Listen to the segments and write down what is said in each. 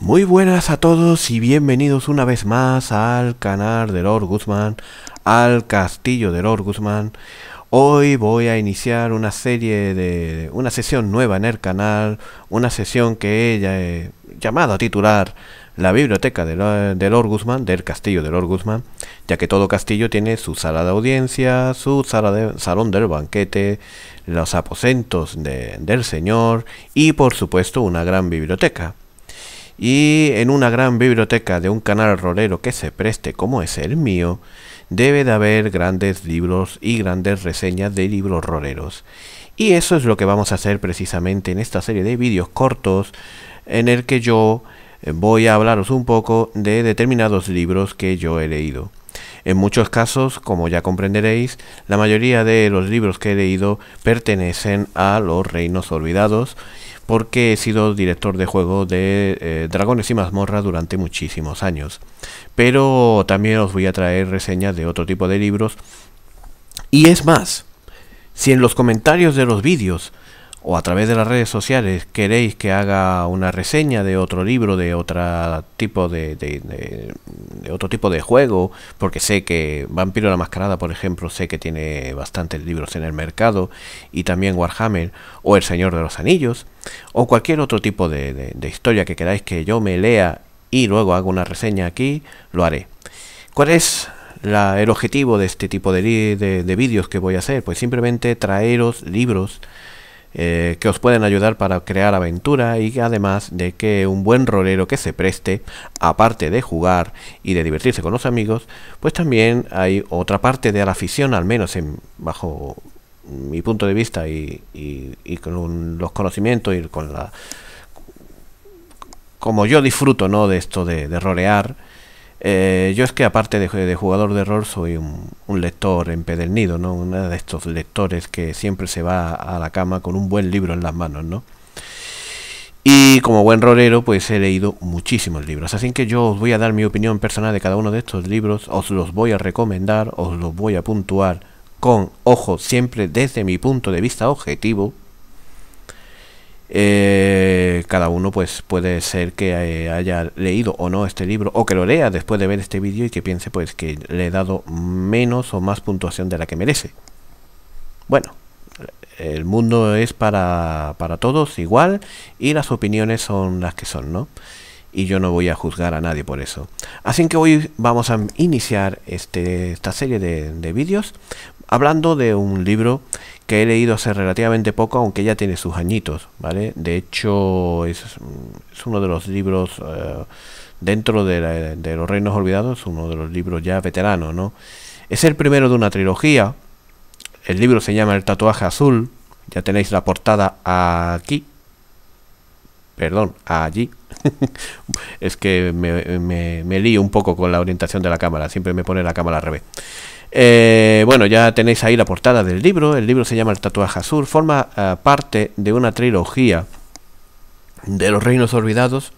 Muy buenas a todos y bienvenidos una vez más al canal de Lord Guzmán, al castillo de Lord Guzmán. Hoy voy a iniciar una serie de una sesión nueva en el canal, una sesión que ella he eh, llamado a titular la biblioteca de, Lord Guzmán, del castillo de Lord Guzmán, ya que todo castillo tiene su sala de audiencia, su sala de, salón del banquete, los aposentos del señor y por supuesto una gran biblioteca y en una gran biblioteca de un canal rolero que se preste como es el mío, debe de haber grandes libros y grandes reseñas de libros roleros. Y eso es lo que vamos a hacer precisamente en esta serie de vídeos cortos en el que yo eh, voy a hablaros un poco de determinados libros que yo he leído. En muchos casos, como ya comprenderéis, la mayoría de los libros que he leído pertenecen a los reinos olvidados porque he sido director de juego de eh, Dragones y mazmorras durante muchísimos años. Pero también os voy a traer reseñas de otro tipo de libros. Y es más, si en los comentarios de los vídeos o a través de las redes sociales queréis que haga una reseña de otro libro, de otro tipo de, otro tipo de juego, porque sé que Vampiro la Mascarada, por ejemplo, sé que tiene bastantes libros en el mercado, y también Warhammer, o El Señor de los Anillos, o cualquier otro tipo de, historia que queráis que yo me lea y luego haga una reseña aquí, lo haré. ¿Cuál es el objetivo de este tipo de, de, de vídeos que voy a hacer, pues simplemente traeros libros eh, que os pueden ayudar para crear aventura y además de que un buen rolero que se preste, aparte de jugar y de divertirse con los amigos, pues también hay otra parte de la afición, al menos en, bajo mi punto de vista y, con los conocimientos y con la... como yo disfruto ¿no? de esto de, de rolear, eh, yo es que aparte de, de, jugador de rol soy un, un lector empedernido, ¿no? Uno de estos lectores que siempre se va a la cama con un buen libro en las manos, ¿no? Y como buen rolero, pues he leído muchísimos libros. Así que yo os voy a dar mi opinión personal de cada uno de estos libros, os los voy a recomendar, os los voy a puntuar con ojo siempre desde mi punto de vista objetivo, eh, cada uno pues puede ser que eh, haya leído o no este libro o que lo lea después de ver este vídeo y que piense pues que le he dado menos o más puntuación de la que merece. Bueno, el mundo es para, para todos igual y las opiniones son las que son, ¿no? y yo no voy a juzgar a nadie por eso. Así que hoy vamos a iniciar este, esta serie de, vídeos hablando de un libro que he leído hace relativamente poco, aunque ya tiene sus añitos, ¿vale? De hecho, es, uno de los libros eh, dentro de, los Reinos Olvidados, uno de los libros ya veteranos, ¿no? Es el primero de una trilogía. El libro se llama El tatuaje azul. Ya tenéis la portada aquí, perdón, allí. es que me, me, lío un poco con la orientación de la cámara, siempre me pone la cámara al revés. Eh, bueno, ya tenéis ahí la portada del libro, el libro se llama El tatuaje azul, forma eh, parte de una trilogía de los reinos olvidados,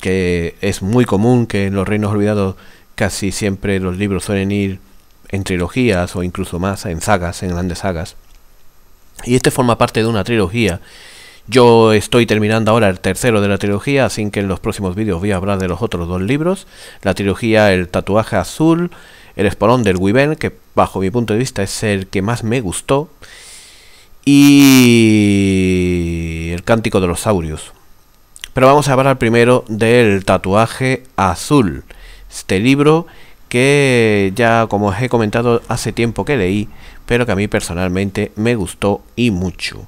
que es muy común que en los reinos olvidados casi siempre los libros suelen ir en trilogías o incluso más en sagas, en grandes sagas. Y este forma parte de una trilogía yo estoy terminando ahora el tercero de la trilogía, así que en los próximos vídeos voy a hablar de los otros dos libros. La trilogía El tatuaje azul, El espolón del Wyvern, que bajo mi punto de vista es el que más me gustó, y El cántico de los saurios. Pero vamos a hablar primero del tatuaje azul. Este libro que ya como os he comentado hace tiempo que leí, pero que a mí personalmente me gustó y mucho.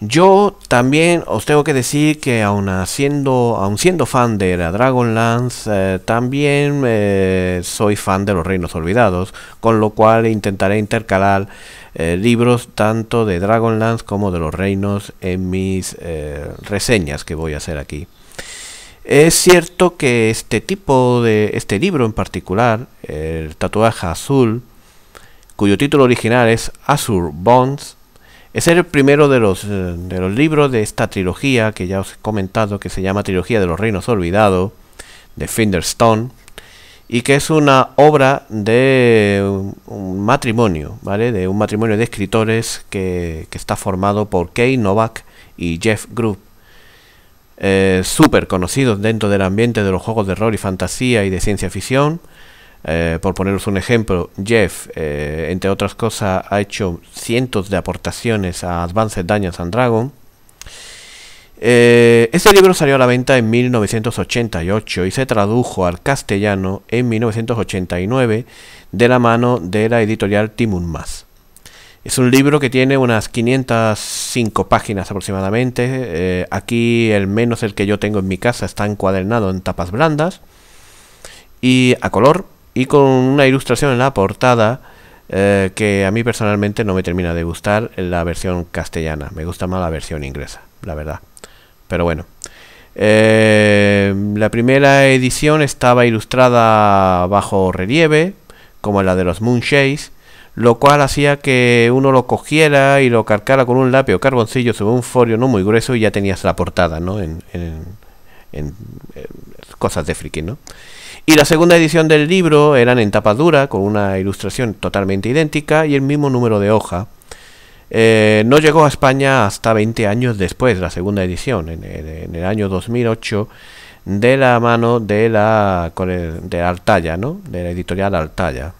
Yo también os tengo que decir que aun, siendo fan de la Dragonlance, eh, también eh, soy fan de los Reinos Olvidados, con lo cual intentaré intercalar eh, libros tanto de Dragonlance como de los Reinos en mis reseñas que voy a hacer aquí. Es cierto que este tipo de este libro en particular, el tatuaje azul, cuyo título original es Azure Bonds, es el primero eh, de los, libros de esta trilogía que ya os he comentado, que se llama Trilogía de los Reinos Olvidados, de Finderstone, y que es una obra de un, matrimonio, ¿vale? De un matrimonio de escritores que, que está formado por Kay Novak y Jeff Grubb. Eh, súper conocidos dentro del ambiente de los juegos de rol y fantasía y de ciencia ficción, eh, por poneros un ejemplo, Jeff, eh, entre otras cosas, ha hecho cientos de aportaciones a Advanced Dungeons and Dragons. Eh, este libro salió a la venta en 1988 y se tradujo al castellano en 1989 de la mano de la editorial Timun Es un libro que tiene unas 505 páginas aproximadamente. aquí el menos el que yo tengo en mi casa está encuadernado en tapas blandas y a color y con una ilustración en la portada eh, que a mí personalmente no me termina de gustar la versión castellana. Me gusta más la versión inglesa, la verdad. Pero bueno. Eh, la primera edición estaba ilustrada bajo relieve, como la de los Moonshades, lo cual hacía que uno lo cogiera y lo carcara con un lápiz o carboncillo sobre un folio no muy grueso y ya tenías la portada, ¿no? En, en, en eh, cosas de friki, ¿no? Y la segunda edición del libro eran en tapa dura, con una ilustración totalmente idéntica y el mismo número de hoja. Eh, no llegó a España hasta 20 años después, la segunda edición, en, el año 2008, de la mano de la, de ¿no? de la editorial Altaya,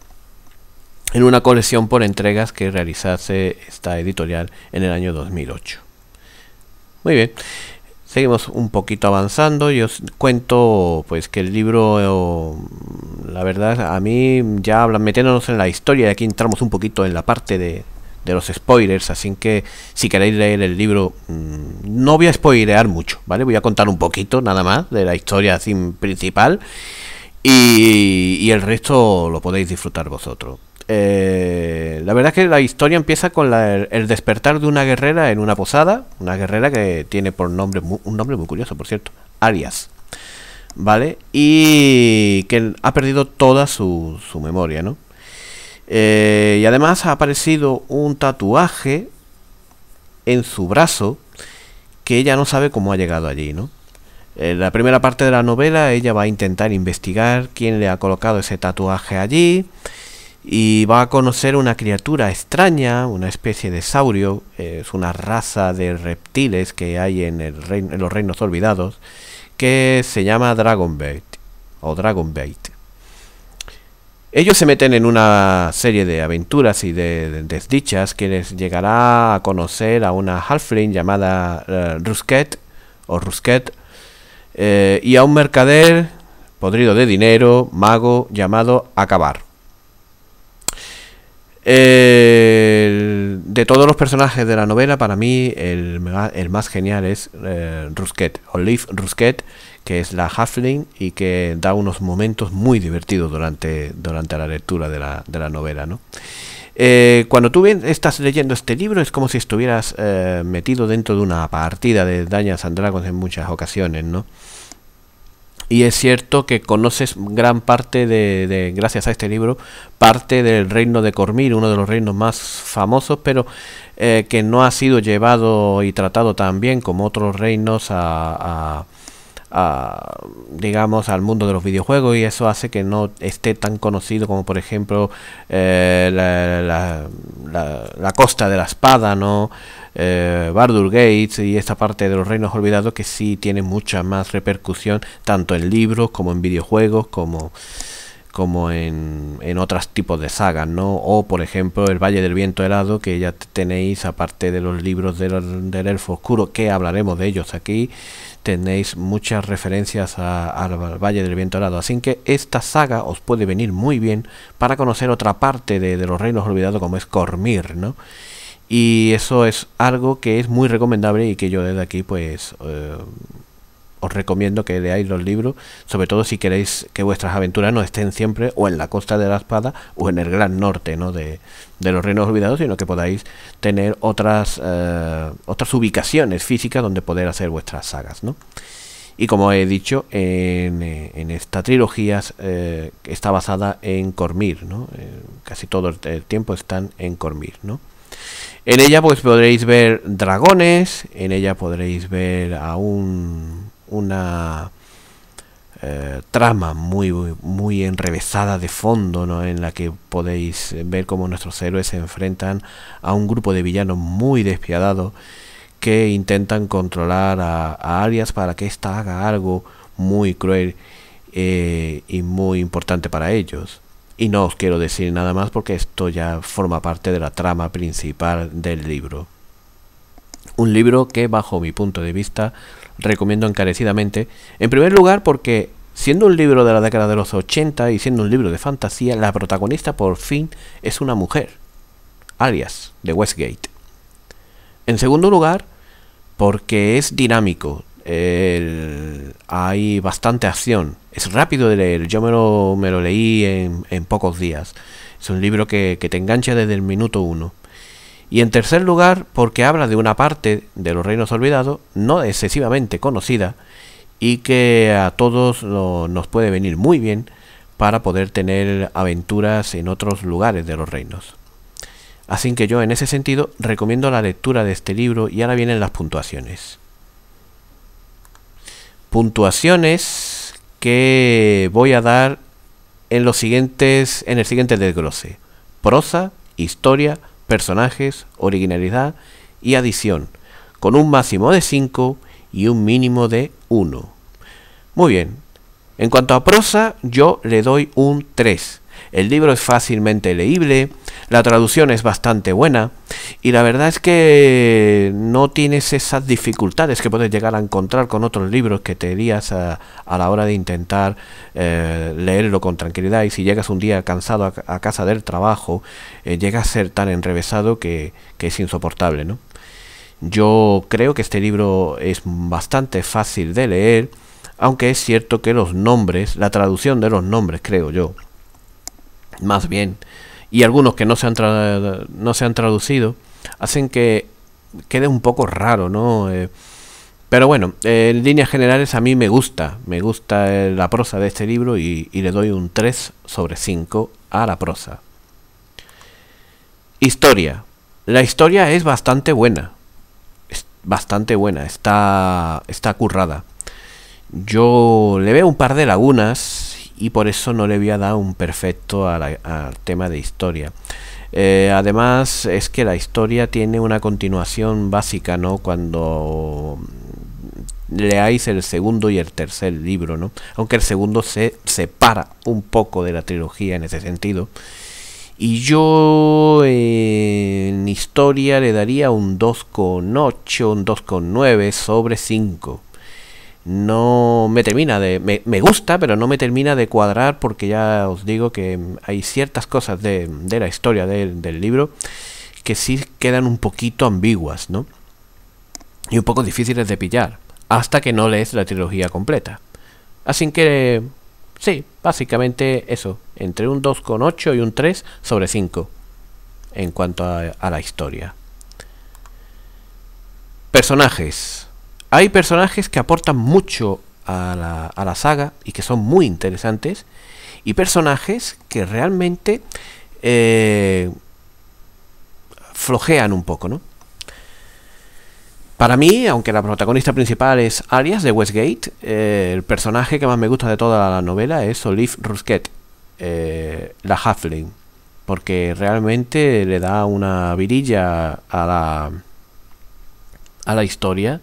en una colección por entregas que realizase esta editorial en el año 2008. Muy bien. Seguimos un poquito avanzando. Yo os cuento pues que el libro, mm, la verdad, a mí ya metiéndonos en la historia, y aquí entramos un poquito en la parte de, los spoilers, así que si queréis leer el libro, mm, no voy a spoilear mucho, ¿vale? Voy a contar un poquito nada más de la historia principal y el resto lo podéis disfrutar vosotros. Eh, la verdad es que la historia empieza con el, despertar de una guerrera en una posada, una guerrera que tiene por nombre un nombre muy curioso, por cierto, Arias, ¿vale? Y que ha perdido toda su, memoria, ¿no? Eh, y además ha aparecido un tatuaje en su brazo que ella no sabe cómo ha llegado allí, ¿no? En la primera parte de la novela ella va a intentar investigar quién le ha colocado ese tatuaje allí y va a conocer una criatura extraña, una especie de saurio, es una raza de reptiles que hay en, los reinos olvidados, que se llama Dragonbait o Dragonbait. Ellos se meten en una serie de aventuras y de, desdichas que les llegará a conocer a una halfling llamada eh, Rusquet o Rusquet eh, y a un mercader podrido de dinero, mago, llamado Acabar de todos los personajes de la novela, para mí el, el más genial es eh, Rusquet, Olive Rusquet, que es la Huffling y que da unos momentos muy divertidos durante, durante la lectura de la, de la novela. ¿no? Eh, cuando tú estás leyendo este libro es como si estuvieras eh, metido dentro de una partida de Dañas and Dragons en muchas ocasiones, ¿no? Y es cierto que conoces gran parte de, gracias a este libro, parte del reino de Cormir, uno de los reinos más famosos, pero eh, que no ha sido llevado y tratado tan bien como otros reinos a digamos, al mundo de los videojuegos y eso hace que no esté tan conocido como, por ejemplo, eh, la, Costa de la Espada, ¿no? Eh, Bardur Gates y esta parte de los Reinos Olvidados que sí tiene mucha más repercusión, tanto en libros como en videojuegos, como como en, en otros tipos de sagas, ¿no? O, por ejemplo, El Valle del Viento Helado, que ya tenéis, aparte de los libros del, Elfo Oscuro, que hablaremos de ellos aquí, tenéis muchas referencias al Valle del Viento Helado. Así que esta saga os puede venir muy bien para conocer otra parte de, los Reinos Olvidados, como es Cormir, ¿no? Y eso es algo que es muy recomendable y que yo desde aquí, pues... Eh, os recomiendo que leáis los libros, sobre todo si queréis que vuestras aventuras no estén siempre o en la costa de la espada o en el gran norte de, los reinos olvidados, sino que podáis tener otras, eh, otras ubicaciones físicas donde poder hacer vuestras sagas. Y como he dicho, en, eh, esta trilogía eh, está basada en Cormir, ¿no? casi todo el tiempo están en Cormir, ¿no? En ella pues podréis ver dragones, en ella podréis ver a un una eh, trama muy, muy enrevesada de fondo, ¿no? en la que podéis ver cómo nuestros héroes se enfrentan a un grupo de villanos muy despiadados que intentan controlar a, Arias para que ésta haga algo muy cruel eh, y muy importante para ellos. Y no os quiero decir nada más porque esto ya forma parte de la trama principal del libro. Un libro que, bajo mi punto de vista, recomiendo encarecidamente. En primer lugar, porque siendo un libro de la década de los 80 y siendo un libro de fantasía, la protagonista por fin es una mujer, alias de Westgate. En segundo lugar, porque es dinámico, hay bastante acción, es rápido de leer, yo me lo, me lo leí en, pocos días. Es un libro que, que te engancha desde el minuto uno. Y en tercer lugar, porque habla de una parte de los reinos olvidados, no excesivamente conocida, y que a todos nos puede venir muy bien para poder tener aventuras en otros lugares de los reinos. Así que yo en ese sentido recomiendo la lectura de este libro y ahora vienen las puntuaciones. Puntuaciones que voy a dar en los siguientes en el siguiente desglose. Prosa, historia, personajes, originalidad y adición, con un máximo de 5 y un mínimo de 1. Muy bien, en cuanto a prosa, yo le doy un 3. El libro es fácilmente leíble, la traducción es bastante buena, y la verdad es que no tienes esas dificultades que puedes llegar a encontrar con otros libros que te dirías a, la hora de intentar eh, leerlo con tranquilidad y si llegas un día cansado a, casa del trabajo eh, llega a ser tan enrevesado que, que es insoportable, ¿no? Yo creo que este libro es bastante fácil de leer, aunque es cierto que los nombres, la traducción de los nombres, creo yo, más bien, y algunos que no se han, no se han traducido, hacen que quede un poco raro, ¿no? Eh, pero bueno, eh, en líneas generales a mí me gusta, me gusta eh, la prosa de este libro y, le doy un 3 sobre 5 a la prosa. Historia. La historia es bastante buena. Es bastante buena, está, está currada. Yo le veo un par de lagunas y por eso no le había dado un perfecto al tema de historia. Eh, además es que la historia tiene una continuación básica, ¿no? Cuando leáis el segundo y el tercer libro, ¿no? Aunque el segundo se separa un poco de la trilogía en ese sentido. Y yo eh, en historia le daría un 2,8, un 2,9 sobre 5 no me termina de... Me, gusta, pero no me termina de cuadrar porque ya os digo que hay ciertas cosas de, la historia del libro que sí quedan un poquito ambiguas, ¿no? Y un poco difíciles de pillar, hasta que no lees la trilogía completa. Así que, sí, básicamente eso, entre un 2,8 y un 3 sobre 5 en cuanto a la historia. Personajes hay personajes que aportan mucho a la, saga y que son muy interesantes, y personajes que realmente eh, flojean un poco, ¿no? Para mí, aunque la protagonista principal es Arias de Westgate, eh, el personaje que más me gusta de toda la novela es Olive Rusquet, eh, la Halfling, porque realmente le da una virilla a la, a la historia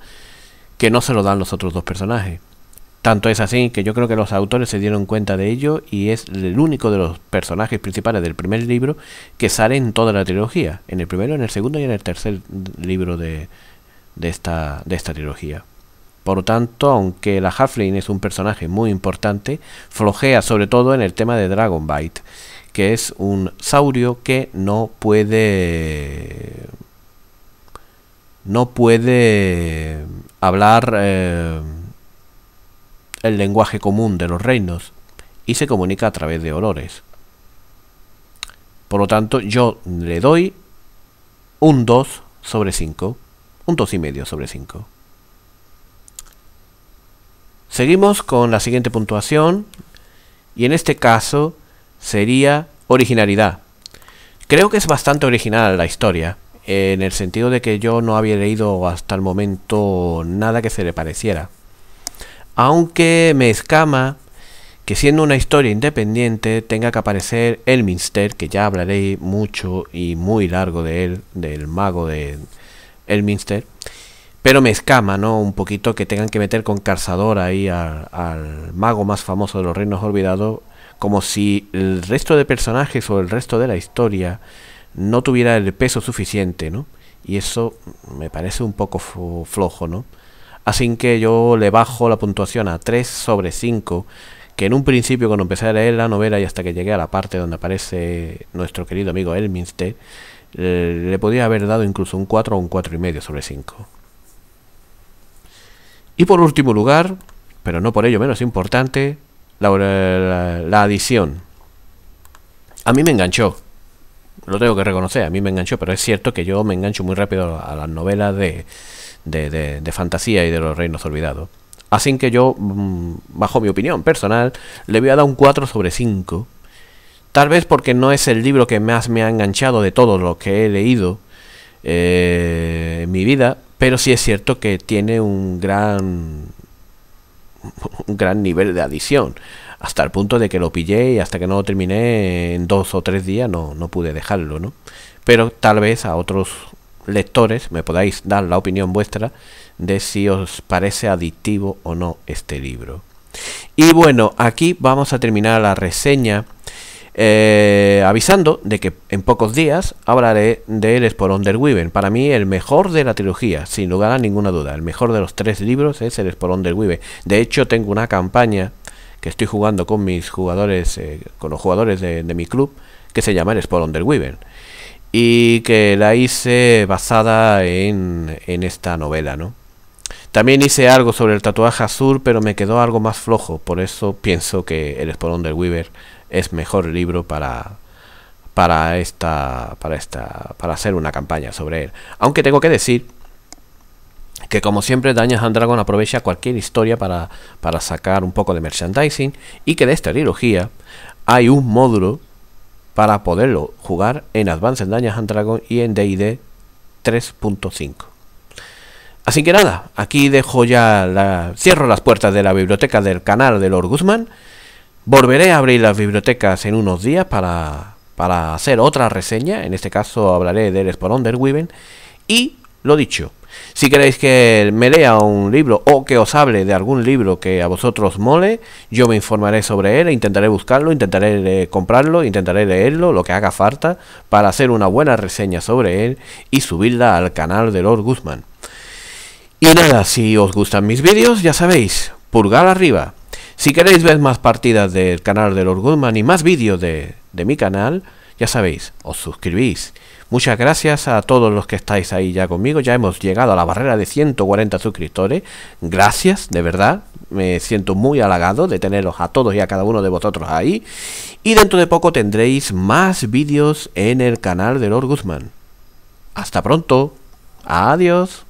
que no se lo dan los otros dos personajes. Tanto es así que yo creo que los autores se dieron cuenta de ello y es el único de los personajes principales del primer libro que sale en toda la trilogía, en el primero, en el segundo y en el tercer libro de, esta, de esta trilogía. Por lo tanto, aunque la Halfling es un personaje muy importante, flojea sobre todo en el tema de Dragonbite, que es un saurio que no puede... no puede hablar eh, el lenguaje común de los reinos y se comunica a través de olores. Por lo tanto, yo le doy un 2 sobre 5, un medio sobre 5. Seguimos con la siguiente puntuación y en este caso sería originalidad. Creo que es bastante original la historia en el sentido de que yo no había leído hasta el momento nada que se le pareciera. Aunque me escama que siendo una historia independiente tenga que aparecer el que ya hablaré mucho y muy largo de él, del mago de Elminster pero me escama, ¿no? Un poquito que tengan que meter con calzador ahí al, al mago más famoso de los reinos olvidados, como si el resto de personajes o el resto de la historia no tuviera el peso suficiente, ¿no? Y eso me parece un poco flojo, ¿no? Así que yo le bajo la puntuación a 3 sobre 5, que en un principio cuando empecé a leer la novela y hasta que llegué a la parte donde aparece nuestro querido amigo Elminster, le podía haber dado incluso un 4 o un medio sobre 5. Y por último lugar, pero no por ello menos importante, la adición. A mí me enganchó lo tengo que reconocer, a mí me enganchó, pero es cierto que yo me engancho muy rápido a las novelas de, de, de, fantasía y de los reinos olvidados. Así que yo, mm, bajo mi opinión personal, le voy a dar un 4 sobre 5. Tal vez porque no es el libro que más me ha enganchado de todo lo que he leído eh, en mi vida, pero sí es cierto que tiene un gran, un gran nivel de adición hasta el punto de que lo pillé y hasta que no lo terminé en dos o tres días no, no pude dejarlo, ¿no? Pero tal vez a otros lectores me podáis dar la opinión vuestra de si os parece adictivo o no este libro. Y bueno, aquí vamos a terminar la reseña eh, avisando de que en pocos días hablaré del del Para mí el mejor de la trilogía, sin lugar a ninguna duda. El mejor de los tres libros es el del Weaven. De hecho, tengo una campaña que estoy jugando con mis jugadores, eh, con los jugadores de, mi club, que se llama el del Weaver, Y que la hice basada en, esta novela, ¿no? También hice algo sobre el tatuaje azul, pero me quedó algo más flojo, por eso pienso que El Esporón del Weaver es mejor libro para para esta para esta para hacer una campaña sobre él. Aunque tengo que decir que como siempre Dañas and Dragon aprovecha cualquier historia para, para sacar un poco de merchandising y que de esta trilogía hay un módulo para poderlo jugar en Advanced Dungeons and Dragon y en D&D 3.5. Así que nada, aquí dejo ya la cierro las puertas de la biblioteca del canal de Lord Guzmán. Volveré a abrir las bibliotecas en unos días para, para hacer otra reseña, en este caso hablaré del Spawn Underweaven y lo dicho, si queréis que me lea un libro o que os hable de algún libro que a vosotros mole, yo me informaré sobre él, e intentaré buscarlo, intentaré comprarlo, intentaré leerlo, lo que haga falta, para hacer una buena reseña sobre él y subirla al canal de Lord Guzmán. Y nada, si os gustan mis vídeos, ya sabéis, pulgar arriba. Si queréis ver más partidas del canal de Lord Guzmán y más vídeos de, de mi canal, ya sabéis, os suscribís Muchas gracias a todos los que estáis ahí ya conmigo. Ya hemos llegado a la barrera de 140 suscriptores. Gracias, de verdad. Me siento muy halagado de teneros a todos y a cada uno de vosotros ahí. Y dentro de poco tendréis más vídeos en el canal de Lord Guzmán. Hasta pronto. Adiós.